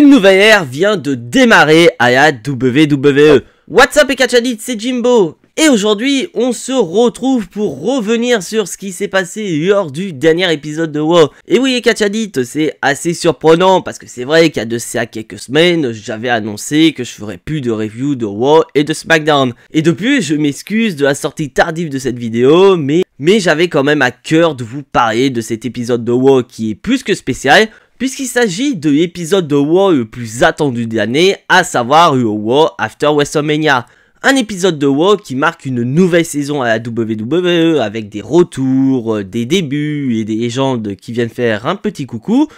Une nouvelle ère vient de démarrer à la WWE. What's up et c'est Jimbo et aujourd'hui, on se retrouve pour revenir sur ce qui s'est passé lors du dernier épisode de WoW. Et oui, dit c'est assez surprenant parce que c'est vrai qu'il y a de ça quelques semaines, j'avais annoncé que je ferais plus de review de WoW et de SmackDown. Et depuis, je m'excuse de la sortie tardive de cette vidéo, mais mais j'avais quand même à cœur de vous parler de cet épisode de WoW qui est plus que spécial, puisqu'il s'agit de l'épisode de WoW le plus attendu de l'année, à savoir WoW After WrestleMania. Un épisode de WoW qui marque une nouvelle saison à la WWE avec des retours, euh, des débuts et des légendes qui viennent faire un petit coucou.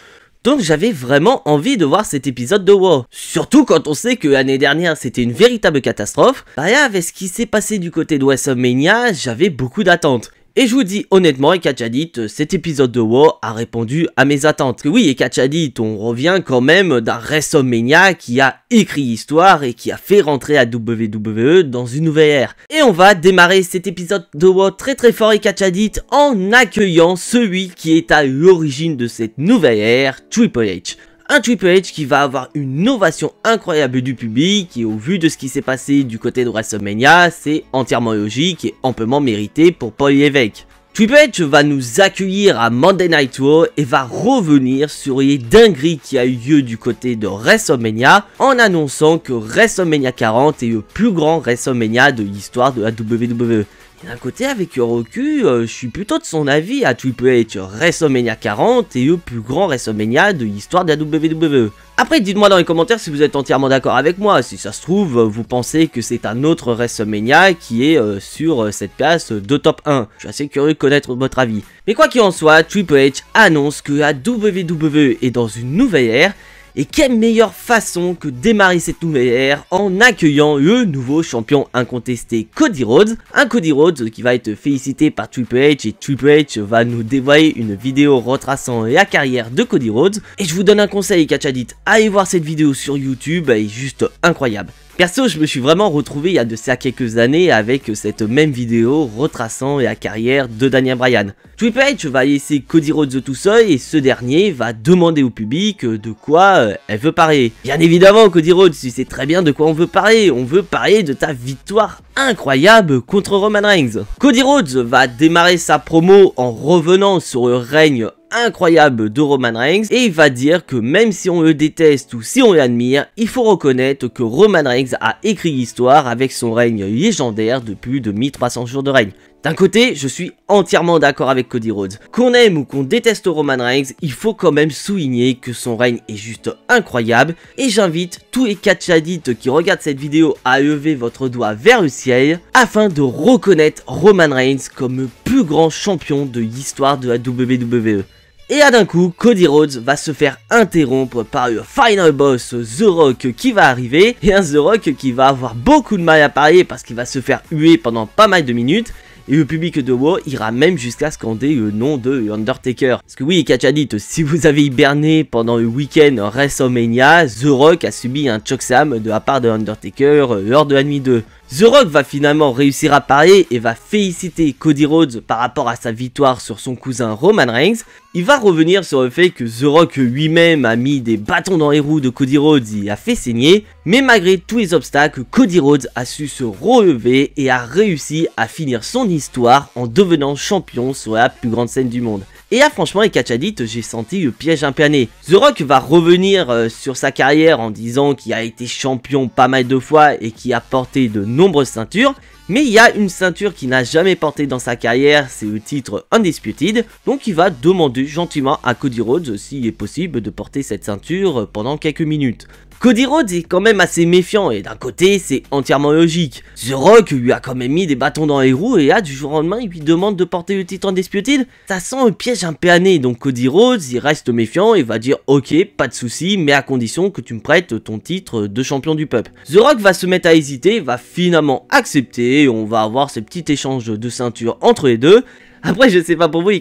Donc j'avais vraiment envie de voir cet épisode de WoW. Surtout quand on sait que l'année dernière c'était une véritable catastrophe. Bah avec ce qui s'est passé du côté de WrestleMania, j'avais beaucoup d'attentes. Et je vous dis honnêtement, dit, cet épisode de WoW a répondu à mes attentes. Oui, dit, on revient quand même d'un WrestleMania qui a écrit histoire et qui a fait rentrer à WWE dans une nouvelle ère. Et on va démarrer cet épisode de War très très fort dit, en accueillant celui qui est à l'origine de cette nouvelle ère, Triple H. Un Triple H qui va avoir une ovation incroyable du public et au vu de ce qui s'est passé du côté de WrestleMania, c'est entièrement logique et amplement mérité pour Paul Lévesque. Triple H va nous accueillir à Monday Night Raw et va revenir sur les dingueries qui a eu lieu du côté de WrestleMania en annonçant que WrestleMania 40 est le plus grand WrestleMania de l'histoire de la WWE d'un côté, avec youroku euh, je suis plutôt de son avis à Triple H WrestleMania 40 et le plus grand WrestleMania de l'histoire de la WWE. Après, dites-moi dans les commentaires si vous êtes entièrement d'accord avec moi. Si ça se trouve, vous pensez que c'est un autre WrestleMania qui est euh, sur euh, cette place de top 1. Je suis assez curieux de connaître votre avis. Mais quoi qu'il en soit, Triple H annonce que la WWE est dans une nouvelle ère et quelle meilleure façon que démarrer cette nouvelle ère en accueillant le nouveau champion incontesté Cody Rhodes. Un Cody Rhodes qui va être félicité par Triple H et Triple H va nous dévoiler une vidéo retraçant la carrière de Cody Rhodes. Et je vous donne un conseil Kachadit, allez voir cette vidéo sur YouTube, elle est juste incroyable. Perso, je me suis vraiment retrouvé il y a de ça quelques années avec cette même vidéo retraçant la carrière de Daniel Bryan. Triple va laisser Cody Rhodes tout seul et ce dernier va demander au public de quoi euh, elle veut parler. Bien évidemment, Cody Rhodes, tu sais très bien de quoi on veut parler. On veut parler de ta victoire incroyable contre Roman Reigns. Cody Rhodes va démarrer sa promo en revenant sur le règne incroyable de Roman Reigns et il va dire que même si on le déteste ou si on l'admire, il faut reconnaître que Roman Reigns a écrit l'histoire avec son règne légendaire de plus de 1300 jours de règne. D'un côté, je suis entièrement d'accord avec Cody Rhodes. Qu'on aime ou qu'on déteste Roman Reigns, il faut quand même souligner que son règne est juste incroyable et j'invite tous les chadites qui regardent cette vidéo à lever votre doigt vers le ciel afin de reconnaître Roman Reigns comme le plus grand champion de l'histoire de la WWE. Et à d'un coup, Cody Rhodes va se faire interrompre par le final boss The Rock qui va arriver, et un The Rock qui va avoir beaucoup de mal à parler parce qu'il va se faire huer pendant pas mal de minutes, et le public de WoW ira même jusqu'à scander le nom de Undertaker. Parce que oui, Kachadit, euh, si vous avez hiberné pendant le week-end WrestleMania, The Rock a subi un chokeslam de la part de Undertaker euh, lors de la nuit 2. The Rock va finalement réussir à parier et va féliciter Cody Rhodes par rapport à sa victoire sur son cousin Roman Reigns. Il va revenir sur le fait que The Rock lui-même a mis des bâtons dans les roues de Cody Rhodes et a fait saigner, mais malgré tous les obstacles, Cody Rhodes a su se relever et a réussi à finir son histoire en devenant champion sur la plus grande scène du monde. Et là, franchement, avec Kachadit, j'ai senti le piège impané. The Rock va revenir euh, sur sa carrière en disant qu'il a été champion pas mal de fois et qu'il a porté de nombreuses ceintures. Mais il y a une ceinture qu'il n'a jamais portée dans sa carrière, c'est le titre Undisputed. Donc il va demander gentiment à Cody Rhodes s'il est possible de porter cette ceinture pendant quelques minutes. Cody Rhodes est quand même assez méfiant et d'un côté c'est entièrement logique. The Rock lui a quand même mis des bâtons dans les roues et là du jour au lendemain il lui demande de porter le titre disputed. Ça sent un piège un peu donc Cody Rhodes il reste méfiant et va dire ok pas de souci mais à condition que tu me prêtes ton titre de champion du peuple. The Rock va se mettre à hésiter, va finalement accepter et on va avoir ce petit échange de ceinture entre les deux après, je sais pas pour vous les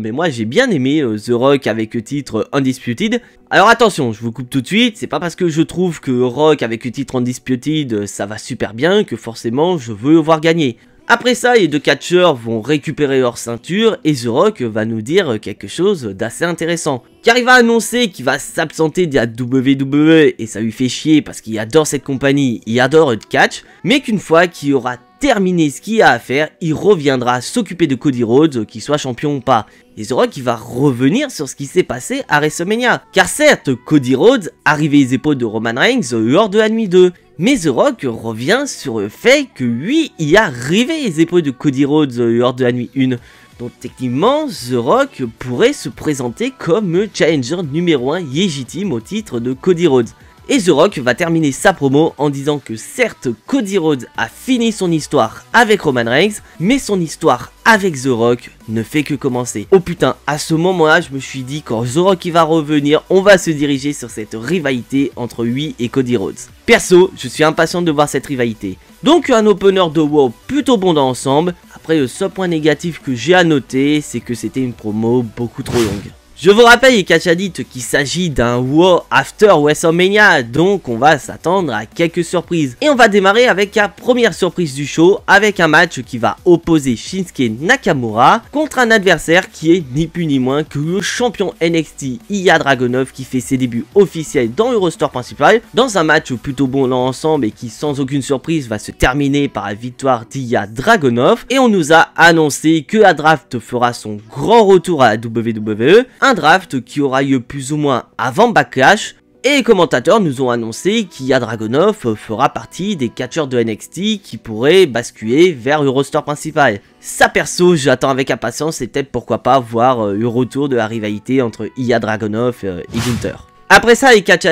mais moi j'ai bien aimé euh, The Rock avec le titre Undisputed. Alors attention, je vous coupe tout de suite, c'est pas parce que je trouve que Rock avec le titre Undisputed euh, ça va super bien que forcément je veux voir gagner. Après ça, les deux catcheurs vont récupérer leur ceinture et The Rock va nous dire quelque chose d'assez intéressant. Car il va annoncer qu'il va s'absenter de la WWE et ça lui fait chier parce qu'il adore cette compagnie, il adore le catch, mais qu'une fois qu'il aura terminé ce qu'il a à faire, il reviendra s'occuper de Cody Rhodes, qu'il soit champion ou pas. Et The Rock, va revenir sur ce qui s'est passé à WrestleMania. Car certes, Cody Rhodes arrivé les épaules de Roman Reigns hors de la nuit 2, mais The Rock revient sur le fait que lui y a rêvé les épaules de Cody Rhodes euh, lors de la nuit 1. Donc techniquement, The Rock pourrait se présenter comme challenger numéro 1 légitime au titre de Cody Rhodes. Et The Rock va terminer sa promo en disant que certes Cody Rhodes a fini son histoire avec Roman Reigns, mais son histoire avec The Rock ne fait que commencer. Oh putain, à ce moment-là, je me suis dit quand The Rock va revenir, on va se diriger sur cette rivalité entre lui et Cody Rhodes. Perso, je suis impatient de voir cette rivalité. Donc un opener de WoW plutôt bon dans l'ensemble. Après, le seul point négatif que j'ai à noter, c'est que c'était une promo beaucoup trop longue. Je vous rappelle Kachadit, qu'il s'agit d'un WoW After WrestleMania, donc on va s'attendre à quelques surprises. Et on va démarrer avec la première surprise du show, avec un match qui va opposer Shinsuke Nakamura contre un adversaire qui est ni plus ni moins que le champion NXT Iya Dragonov qui fait ses débuts officiels dans le principal, dans un match plutôt bon dans ensemble et qui sans aucune surprise va se terminer par la victoire d'Ia Dragonov. Et on nous a annoncé que la fera son grand retour à la WWE, draft qui aura lieu plus ou moins avant Backlash, et les commentateurs nous ont annoncé qu'Ia Dragonov fera partie des catcheurs de NXT qui pourraient basculer vers le roster principal. Sa perso, j'attends avec impatience et peut-être pourquoi pas voir euh, le retour de la rivalité entre Ia Dragonov euh, et Winter. Après ça, les catch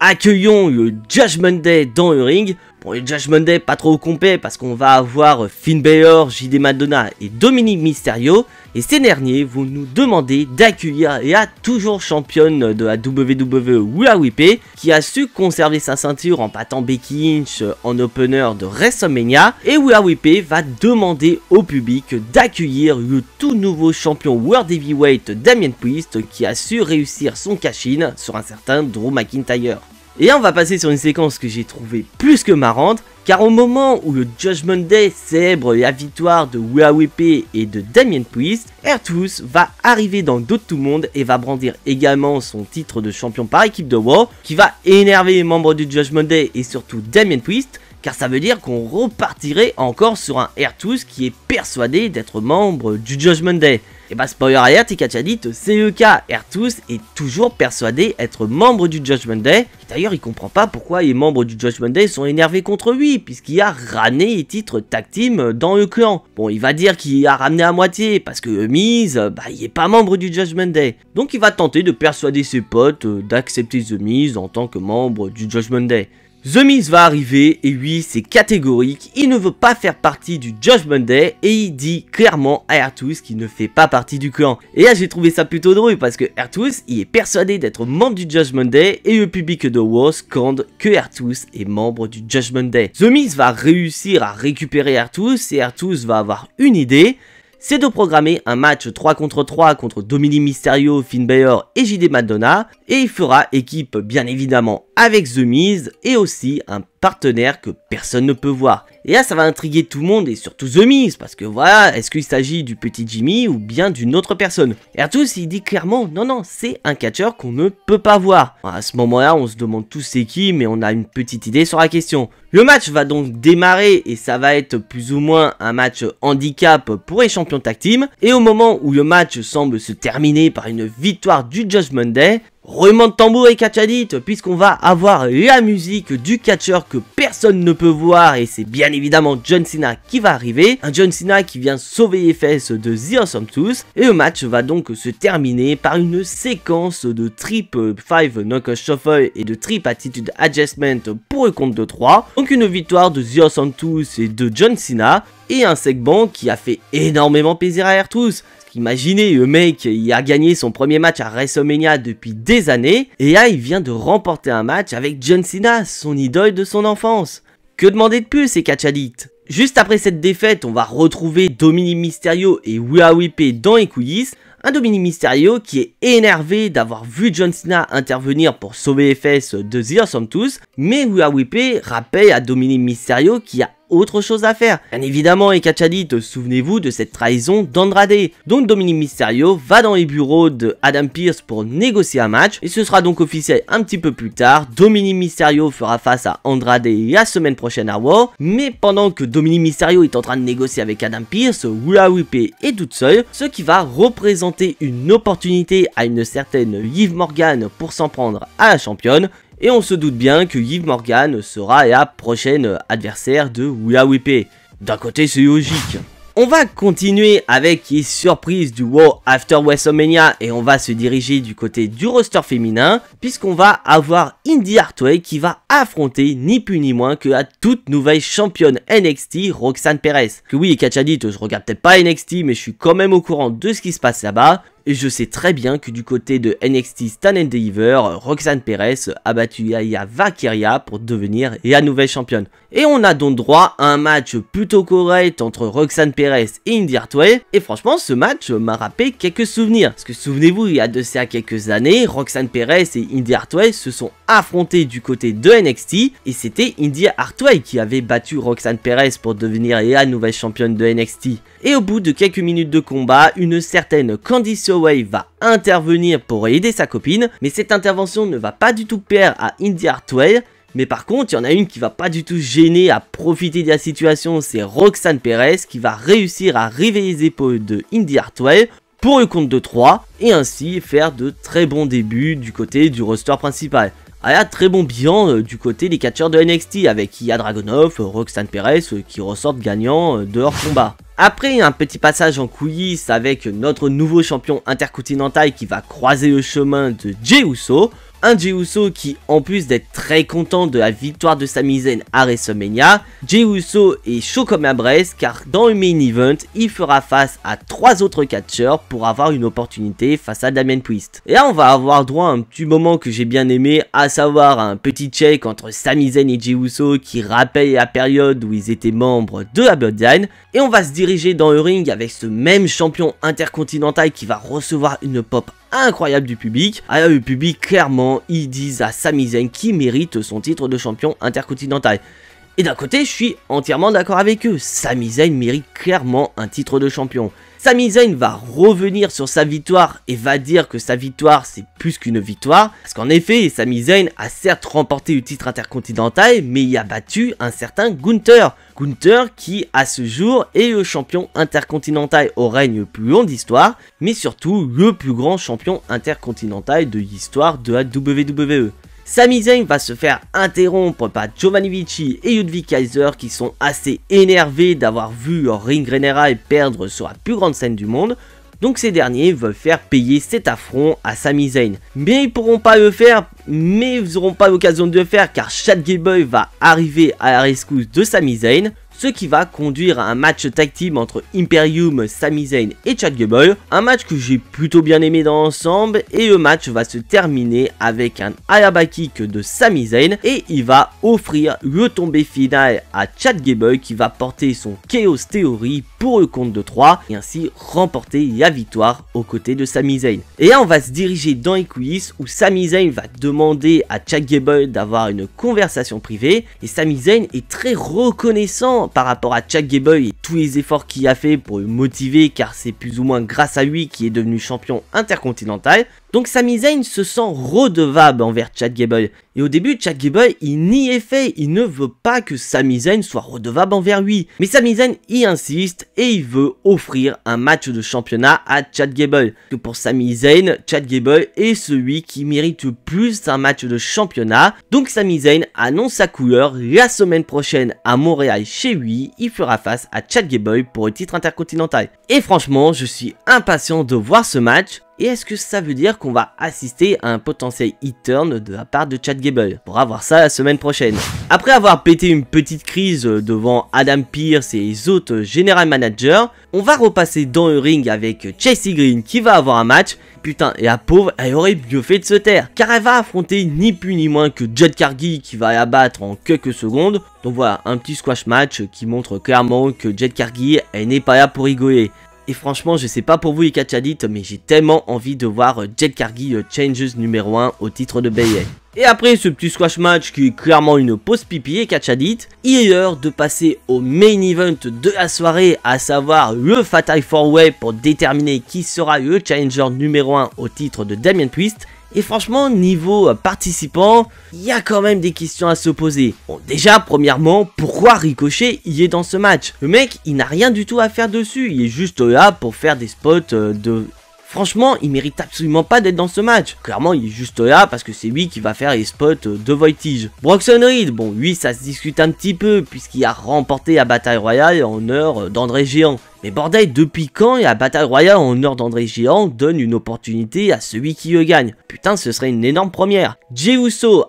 accueillons le Judgment Day dans le ring, Bon les Judgment pas trop au complet parce qu'on va avoir euh, Finn Balor, JD Madonna et Dominique Mysterio. Et ces derniers vont nous demander d'accueillir la toujours championne de la WWE Willa qui a su conserver sa ceinture en battant Becky Lynch euh, en opener de WrestleMania. Et Willa va demander au public d'accueillir le tout nouveau champion World Heavyweight Damien Priest, qui a su réussir son cash sur un certain Drew McIntyre. Et on va passer sur une séquence que j'ai trouvée plus que marrante, car au moment où le Judgment Day célèbre la victoire de Weawepe et de Damien Priest, Ertus va arriver dans le dos tout le monde et va brandir également son titre de champion par équipe de War, qui va énerver les membres du Judgment Day et surtout Damien Priest, car ça veut dire qu'on repartirait encore sur un Ertus qui est persuadé d'être membre du Judgment Day. Et bah spoiler alert, Ikacha dit CEK Ertus est toujours persuadé d'être membre du Judgment Day. D'ailleurs, il comprend pas pourquoi les membres du Judgment Day sont énervés contre lui, puisqu'il a ramené les titres tag team dans le clan. Bon, il va dire qu'il a ramené à moitié, parce que Miz, bah il est pas membre du Judgment Day. Donc il va tenter de persuader ses potes euh, d'accepter The Miz en tant que membre du Judgment Day. The Miz va arriver, et oui, c'est catégorique, il ne veut pas faire partie du Judgment Day, et il dit clairement à Ertus qu'il ne fait pas partie du clan. Et là, j'ai trouvé ça plutôt drôle, parce que Ertus, il est persuadé d'être membre du Judgment Day, et le public de Wars scande que Ertus est membre du Judgment Day. The Miz va réussir à récupérer Ertus, et Ertus va avoir une idée, c'est de programmer un match 3 contre 3 contre Domini Mysterio, Finn Balor et JD Madonna, et il fera équipe bien évidemment avec The Miz, et aussi un partenaire que personne ne peut voir. Et là, ça va intriguer tout le monde et surtout The Miz, parce que voilà, est-ce qu'il s'agit du petit Jimmy ou bien d'une autre personne Et tous, il dit clairement, non, non, c'est un catcheur qu'on ne peut pas voir. à ce moment-là, on se demande tous c'est qui, mais on a une petite idée sur la question. Le match va donc démarrer et ça va être plus ou moins un match handicap pour les champions tag team. Et au moment où le match semble se terminer par une victoire du Judgment Day, Remonte tambour et catchadit, puisqu'on va avoir la musique du catcheur que personne ne peut voir et c'est bien évidemment John Cena qui va arriver. Un John Cena qui vient sauver les fesses de The Awesome et le match va donc se terminer par une séquence de trip 5 knock shuffle et de trip attitude adjustment pour le compte de 3. Donc une victoire de Zio Santos et de John Cena. Et un segment qui a fait énormément plaisir à Ertus. Imaginez, le mec, il a gagné son premier match à WrestleMania depuis des années, et là, il vient de remporter un match avec John Cena, son idole de son enfance. Que demander de plus, ces catch Juste après cette défaite, on va retrouver Dominique Mysterio et Wuawipe dans les coulisses, un Dominique Mysterio qui est énervé d'avoir vu John Cena intervenir pour sauver FS de The Awesome Tous, mais Wea rappelle à Dominique Mysterio qui a autre chose à faire. Bien évidemment, et Kachadite, souvenez-vous de cette trahison d'Andrade. Donc Dominique Mysterio va dans les bureaux de Adam Pierce pour négocier un match, et ce sera donc officiel un petit peu plus tard. Dominique Mysterio fera face à Andrade la semaine prochaine à War mais pendant que Dominique Mysterio est en train de négocier avec Adam Pierce, Wula Whippé est toute seule, ce qui va représenter une opportunité à une certaine Yves Morgan pour s'en prendre à la championne, et on se doute bien que Yves Morgan sera la prochaine adversaire de Wipe. D'un côté, c'est logique. On va continuer avec les surprises du WoW After WrestleMania et on va se diriger du côté du roster féminin puisqu'on va avoir Indy Hartway qui va affronter ni plus ni moins que la toute nouvelle championne NXT Roxanne Perez. Que oui, Kachadit dit, je regarde peut-être pas NXT mais je suis quand même au courant de ce qui se passe là-bas. Et je sais très bien que du côté de NXT Stan and Roxane Roxanne Perez a battu Yaya Vakiria pour devenir la nouvelle championne. Et on a donc droit à un match plutôt correct entre Roxanne Perez et Indy Hartway. Et franchement, ce match m'a rappelé quelques souvenirs. Parce que souvenez-vous, il y a de ça quelques années, Roxanne Perez et Indy Hartway se sont affrontés du côté de NXT. Et c'était Indy Hartway qui avait battu Roxanne Perez pour devenir la nouvelle championne de NXT. Et au bout de quelques minutes de combat, une certaine condition va intervenir pour aider sa copine, mais cette intervention ne va pas du tout plaire à Indy Hartwell mais par contre, il y en a une qui va pas du tout gêner à profiter de la situation, c'est Roxane Perez qui va réussir à réveiller les épaules de Indy Hartwell pour le compte de 3 et ainsi faire de très bons débuts du côté du roster principal. Elle ah, a très bon bilan euh, du côté des catcheurs de NXT avec Ia Dragonov, Roxane Perez euh, qui ressortent gagnants euh, de leur combat. Après un petit passage en coulisses avec notre nouveau champion intercontinental qui va croiser le chemin de Jey un Jey Uso qui, en plus d'être très content de la victoire de Sami Zayn à WrestleMania, Jey Uso est chaud comme la brest car dans le main event, il fera face à trois autres catcheurs pour avoir une opportunité face à Damien Priest. Et là, on va avoir droit à un petit moment que j'ai bien aimé, à savoir un petit check entre Sami et Jey Uso qui rappelle la période où ils étaient membres de la Bloodline. Et on va se diriger dans le ring avec ce même champion intercontinental qui va recevoir une pop incroyable du public. Alors ah, le public, clairement, ils disent à Sami Zayn qui mérite son titre de champion intercontinental. Et d'un côté, je suis entièrement d'accord avec eux. Sami Zayn mérite clairement un titre de champion. Sami Zayn va revenir sur sa victoire et va dire que sa victoire c'est plus qu'une victoire. Parce qu'en effet, Sami Zayn a certes remporté le titre intercontinental, mais il a battu un certain Gunther. Gunther qui à ce jour est le champion intercontinental au règne le plus long d'histoire, mais surtout le plus grand champion intercontinental de l'histoire de la WWE. Sami Zayn va se faire interrompre par Giovanni Vici et Ludwig Kaiser qui sont assez énervés d'avoir vu Ring General perdre sur la plus grande scène du monde. Donc ces derniers veulent faire payer cet affront à Sami Zayn. Mais ils pourront pas le faire, mais ils n'auront pas l'occasion de le faire car Chad Gable va arriver à la rescousse de Sami Zayn ce qui va conduire à un match tag entre Imperium, Sami Zayn et Chad Gable, un match que j'ai plutôt bien aimé dans l'ensemble et le match va se terminer avec un Ayaba kick de Sami Zayn et il va offrir le tombé final à Chad Gable qui va porter son Chaos Theory pour le compte de 3 et ainsi remporter la victoire aux côtés de Sami Zayn. Et là on va se diriger dans les où Sami Zayn va demander à Chad Gable d'avoir une conversation privée et Sami Zayn est très reconnaissant par rapport à Chuck Gable et tous les efforts qu'il a fait pour le motiver car c'est plus ou moins grâce à lui qu'il est devenu champion intercontinental. Donc Sami Zayn se sent redevable envers Chad Gable. Et au début, Chad Gable, il nie est fait, il ne veut pas que Sami Zayn soit redevable envers lui. Mais Sami Zayn y insiste et il veut offrir un match de championnat à Chad Gable. Que pour Sami Zayn, Chad Gable est celui qui mérite plus un match de championnat. Donc Sami Zayn annonce sa couleur la semaine prochaine à Montréal chez lui, il fera face à Chad Gable pour le titre intercontinental. Et franchement, je suis impatient de voir ce match. Et est-ce que ça veut dire qu'on va assister à un potentiel e-turn de la part de Chad Gable On avoir voir ça la semaine prochaine. Après avoir pété une petite crise devant Adam Pierce et les autres general managers, on va repasser dans le ring avec Chelsea Green qui va avoir un match. Putain, et à pauvre, elle aurait mieux fait de se taire, car elle va affronter ni plus ni moins que Jed Cargill qui va abattre en quelques secondes. Donc voilà, un petit squash match qui montre clairement que Jed Cargill, elle n'est pas là pour rigoler. Et franchement, je sais pas pour vous les mais j'ai tellement envie de voir euh, Jet Cargill euh, Changes numéro 1 au titre de Bayek. Et après ce petit squash match qui est clairement une pause pipi et il est l'heure de passer au main event de la soirée, à savoir le Fatal 4-Way pour déterminer qui sera le challenger numéro 1 au titre de Damien Twist. Et franchement, niveau euh, participant, il y a quand même des questions à se poser. Bon, déjà, premièrement, pourquoi Ricochet y est dans ce match Le mec, il n'a rien du tout à faire dessus. Il est juste là pour faire des spots euh, de Franchement, il mérite absolument pas d'être dans ce match. Clairement, il est juste là parce que c'est lui qui va faire les spots euh, de Voltige. Broxon Reed, bon, lui, ça se discute un petit peu puisqu'il a remporté la bataille royale en heure euh, d'André Géant. Mais bordel, depuis quand la bataille royale en heure d'André Géant donne une opportunité à celui qui le gagne Putain, ce serait une énorme première. Jey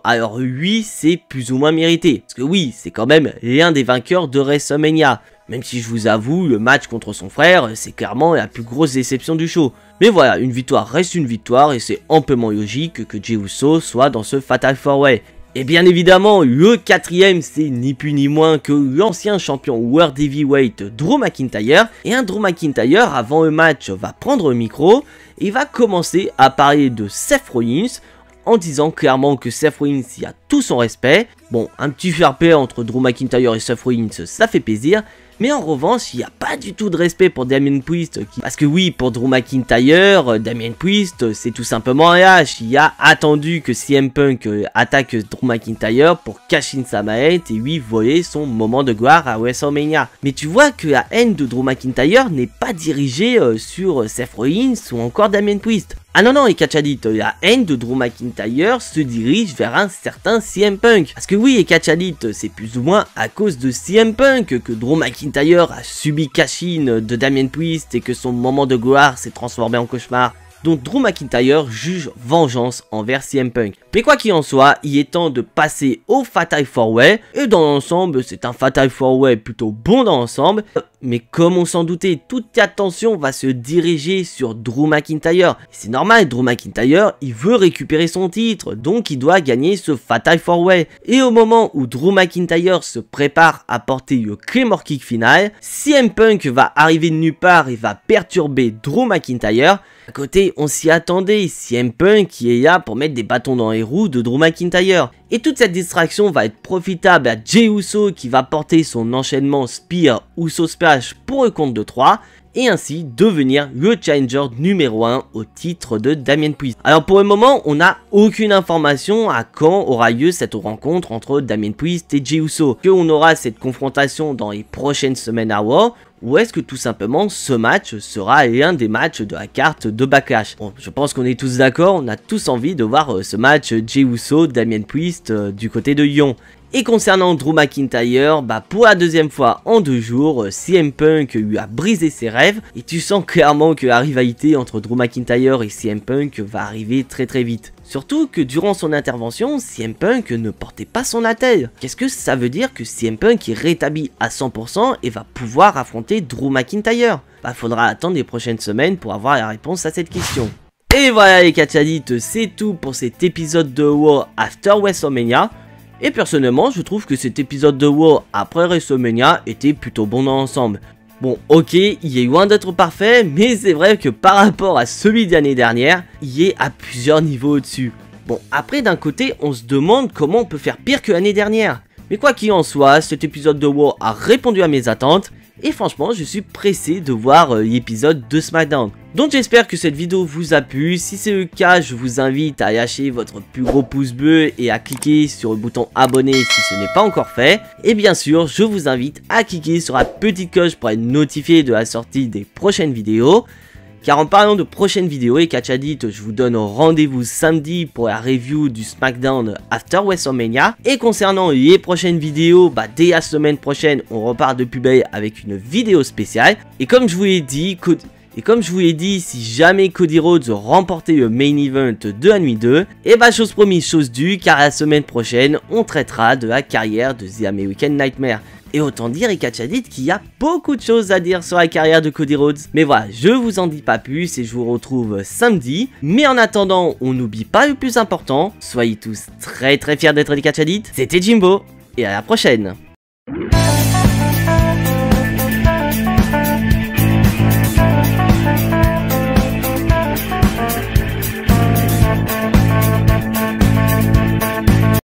alors lui, c'est plus ou moins mérité. Parce que oui, c'est quand même l'un des vainqueurs de WrestleMania. Même si je vous avoue, le match contre son frère, euh, c'est clairement la plus grosse déception du show. Mais voilà, une victoire reste une victoire et c'est amplement logique que Jey Uso soit dans ce Fatal 4-Way. Et bien évidemment, le quatrième, c'est ni plus ni moins que l'ancien champion World Heavyweight Drew McIntyre. Et un Drew McIntyre, avant le match, va prendre le micro et va commencer à parler de Seth Rollins en disant clairement que Seth Rollins y a tout son respect Bon, un petit fair-play entre Drew McIntyre et Seth Rollins, ça fait plaisir. Mais en revanche, il n'y a pas du tout de respect pour Damien Priest. Parce que oui, pour Drew McIntyre, euh, Damien Priest, euh, c'est tout simplement un H. Il a attendu que CM Punk euh, attaque Drew McIntyre pour cacher sa mallette et lui voler son moment de gloire à WrestleMania. Mais tu vois que la haine de Drew McIntyre n'est pas dirigée sur Seth Rollins ou encore Damien Priest. Ah non non, et Kachadit, la haine de Drew McIntyre se dirige vers un certain CM Punk. Parce que oui et Kachalit, c'est plus ou moins à cause de CM Punk que Drew McIntyre a subi Cashin de Damien Twist et que son moment de gloire s'est transformé en cauchemar dont Drew McIntyre juge vengeance envers CM Punk. Mais quoi qu'il en soit, il est temps de passer au Fatal 4-Way, et dans l'ensemble, c'est un Fatal 4-Way plutôt bon dans l'ensemble, mais comme on s'en doutait, toute attention va se diriger sur Drew McIntyre. C'est normal, Drew McIntyre, il veut récupérer son titre, donc il doit gagner ce Fatal 4-Way. Et au moment où Drew McIntyre se prépare à porter le Claymore Kick final, CM Punk va arriver de nulle part et va perturber Drew McIntyre. À côté, on s'y attendait, CM Punk qui est là pour mettre des bâtons dans les roues de Drew McIntyre. Et toute cette distraction va être profitable à Jey Uso qui va porter son enchaînement Spear Uso Splash pour le compte de 3 et ainsi devenir le challenger numéro 1 au titre de Damien Priest. Alors pour le moment, on n'a aucune information à quand aura lieu cette rencontre entre Damien Priest et Jey Uso. Que on aura cette confrontation dans les prochaines semaines à War ou est-ce que tout simplement ce match sera un des matchs de la carte de Backlash bon, Je pense qu'on est tous d'accord, on a tous envie de voir euh, ce match Jey Uso, Damien Puist euh, du côté de Lyon. Et concernant Drew McIntyre, bah pour la deuxième fois en deux jours, euh, CM Punk lui a brisé ses rêves et tu sens clairement que la rivalité entre Drew McIntyre et CM Punk va arriver très très vite. Surtout que durant son intervention, CM Punk ne portait pas son attel. Qu'est-ce que ça veut dire que CM Punk est rétabli à 100% et va pouvoir affronter Drew McIntyre Bah faudra attendre les prochaines semaines pour avoir la réponse à cette question. Et voilà les Kachadites, c'est tout pour cet épisode de War After WrestleMania. Et personnellement, je trouve que cet épisode de War après WrestleMania était plutôt bon dans l'ensemble. Bon, ok, il est loin d'être parfait, mais c'est vrai que par rapport à celui de l'année dernière, il est à plusieurs niveaux au-dessus. Bon, après d'un côté, on se demande comment on peut faire pire que l'année dernière. Mais quoi qu'il en soit, cet épisode de War a répondu à mes attentes, et franchement, je suis pressé de voir euh, l'épisode de SmackDown. Donc j'espère que cette vidéo vous a plu, si c'est le cas, je vous invite à lâcher votre plus gros pouce bleu et à cliquer sur le bouton abonner si ce n'est pas encore fait. Et bien sûr, je vous invite à cliquer sur la petite cloche pour être notifié de la sortie des prochaines vidéos. Car en parlant de prochaines vidéos et Kachadit, je vous donne rendez-vous samedi pour la review du SmackDown After WrestleMania. Et concernant les prochaines vidéos, bah dès la semaine prochaine, on repart de pubay avec une vidéo spéciale. Et comme je vous l'ai dit, écoute et comme je vous l'ai dit, si jamais Cody Rhodes remportait le main event de la nuit 2, et bah chose promise, chose due, car la semaine prochaine, on traitera de la carrière de The American Nightmare. Et autant dire, et dit qu'il y a beaucoup de choses à dire sur la carrière de Cody Rhodes. Mais voilà, je vous en dis pas plus et je vous retrouve samedi. Mais en attendant, on n'oublie pas le plus important. Soyez tous très très fiers d'être des Catch C'était Jimbo et à la prochaine